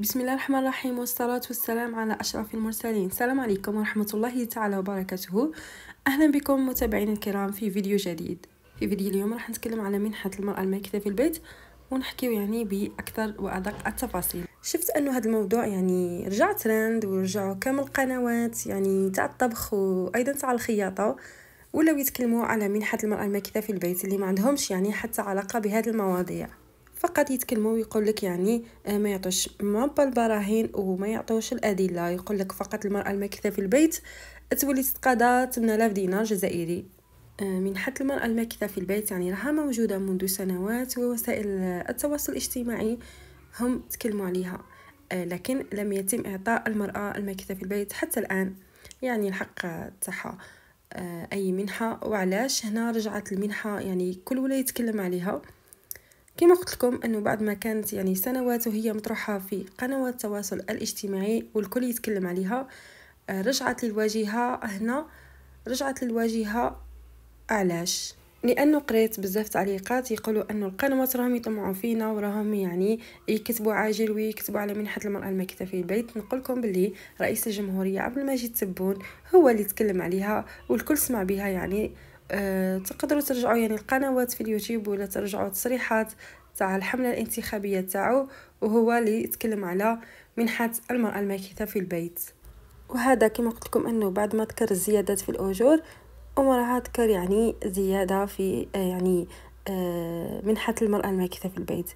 بسم الله الرحمن الرحيم والصلاة والسلام على أشرف المرسلين السلام عليكم ورحمة الله تعالى وبركاته أهلا بكم متابعين الكرام في فيديو جديد في فيديو اليوم راح نتكلم على منحة المرأة الماكدة في البيت ونحكيو يعني بأكثر وأدق التفاصيل شفت أنه هذا الموضوع يعني رجع ترند ورجعوا كامل القنوات يعني تاع الطبخ وأيضا تاع الخياطة ولاو يتكلموا على منحة المرأة الماكدة في البيت اللي ما عندهمش يعني حتى علاقة بهذه المواضيع فقط يتكلموا ويقول لك يعني آه، ما يعطوش ما البراهين وما يعطوش الادله يقول لك فقط المراه الماكثه في البيت تولي تتقاضى 8000 دينار جزائري آه، من حد المرأة الماكثة في البيت يعني راها موجودة منذ سنوات ووسائل التواصل الاجتماعي هم تكلموا عليها آه، لكن لم يتم إعطاء المرأة الماكثة في البيت حتى الآن يعني الحق تاعها أي منحة وعلاش هنا رجعت المنحة يعني كل ولا يتكلم عليها كما قلت لكم انه بعد ما كانت يعني سنوات وهي مطروحه في قنوات التواصل الاجتماعي والكل يتكلم عليها آه، رجعت للواجهه هنا رجعت للواجهه علاش لانه قريت بزاف تعليقات يقولوا انه القنوات راهم يطمعوا فينا وراهم يعني يكتبوا عاجل ويكتبوا على منحه المراه المكتفه في البيت نقولكم باللي رئيس الجمهوريه عبد المجيد تبون هو اللي تكلم عليها والكل سمع بها يعني أه تقدروا ترجعوا يعني القنوات في اليوتيوب ولا ترجعوا التصريحات تاع الحملة الانتخابية تاعو وهو اللي يتكلم على منحة المرأة الماكثة في البيت وهذا كما قلت لكم انه بعد ما ذكر الزيادات في الاجور ومرها ذكر يعني زيادة في آه، يعني آه، منحة المرأة الماكثة في البيت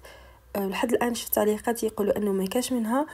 آه، لحد الآن شفت تعليقات يقولوا أنه ما كاش منها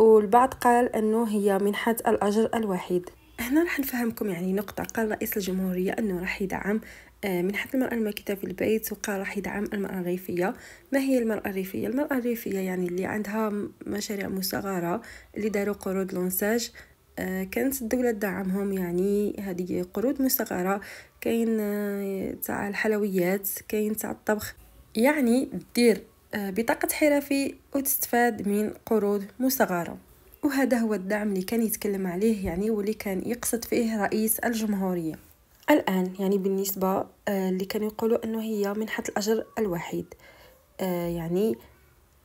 والبعض قال أنه هي منحة الأجر الوحيد هنا راح نفهمكم يعني نقطة قال رئيس الجمهورية أنه راح يدعم آه، من حتى المرأة الماكتة في البيت وقال راح يدعم المرأة الريفية ما هي المرأة الريفية؟ المرأة الريفية يعني اللي عندها مشاريع مصغرة اللي داروا قروض لونساج آه، كانت الدولة تدعمهم يعني هذه قروض مصغرة كاين آه، تاع الحلويات كاين تاع الطبخ يعني دير بطاقة حرفي وتستفاد من قروض مصغرة وهذا هو الدعم اللي كان يتكلم عليه يعني واللي كان يقصد فيه رئيس الجمهورية الآن يعني بالنسبة آه، اللي كان يقولوا أنه هي منحة الأجر الوحيد آه، يعني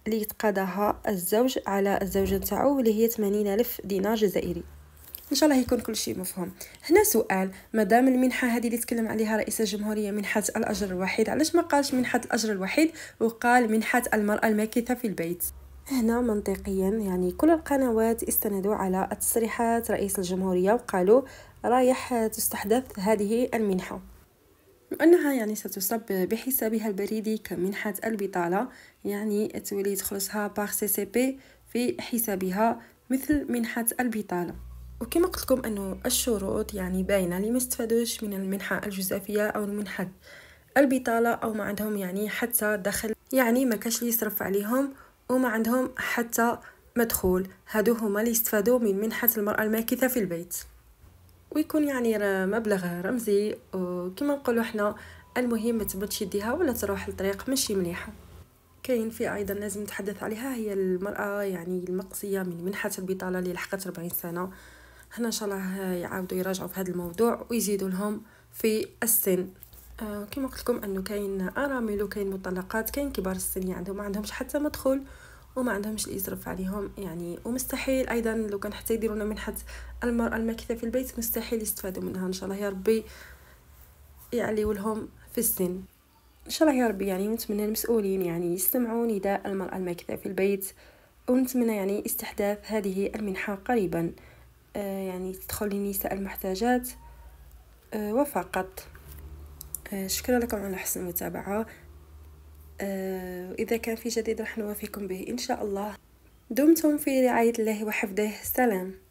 اللي يتقاضاها الزوج على الزوجة نتاعو اللي هي 80 ألف دينار جزائري ان شاء الله يكون كل شيء مفهوم هنا سؤال مدام المنحه هذه اللي تكلم عليها رئيس الجمهوريه منحه الاجر الوحيد علاش ما قالش منحه الاجر الوحيد وقال منحه المراه الماكثه في البيت هنا منطقيا يعني كل القنوات استندوا على تصريحات رئيس الجمهورية وقالوا رايح تستحدث هذه المنحة لأنها يعني ستصب بحسابها البريدي كمنحة البطالة يعني تولي تخلصها باغ سي سي بي في حسابها مثل منحة البطالة وكما قلت لكم أنه الشروط يعني باينة لما استفادوش من المنحة الجزافية أو المنحة البطالة أو ما عندهم يعني حتى دخل يعني ما كاش يصرف عليهم وما عندهم حتى مدخول هادو هما اللي يستفادوا من منحة المرأة الماكثة في البيت ويكون يعني مبلغ رمزي وكما نقولوا حنا المهم ما يديها ولا تروح لطريق ماشي مليحه كاين في ايضا لازم نتحدث عليها هي المراه يعني المقصيه من منحه البطاله اللي لحقت 40 سنه هنا ان شاء الله يعاودوا يراجعوا في هذا الموضوع ويزيدوا لهم في السن آه، كما قلت لكم انه كاين ارامل وكاين مطلقات كاين كبار السن يعني ما عندهمش حتى مدخل وما عندهمش اللي يصرف عليهم يعني ومستحيل ايضا لو كان حتى لنا منحه المراه الماكثه في البيت مستحيل يستفادوا منها ان شاء الله يا ربي يعلي لهم في السن ان شاء الله يا ربي يعني نتمنى المسؤولين يعني يستمعوا نداء المراه الماكثه في البيت ونتمنى يعني استحداث هذه المنحه قريبا آه يعني تدخل للنساء المحتاجات آه وفقط آه، شكرا لكم على حسن المتابعة آه، وإذا كان في جديد رح نوافيكم به إن شاء الله دمتم في رعاية الله وحفظه سلام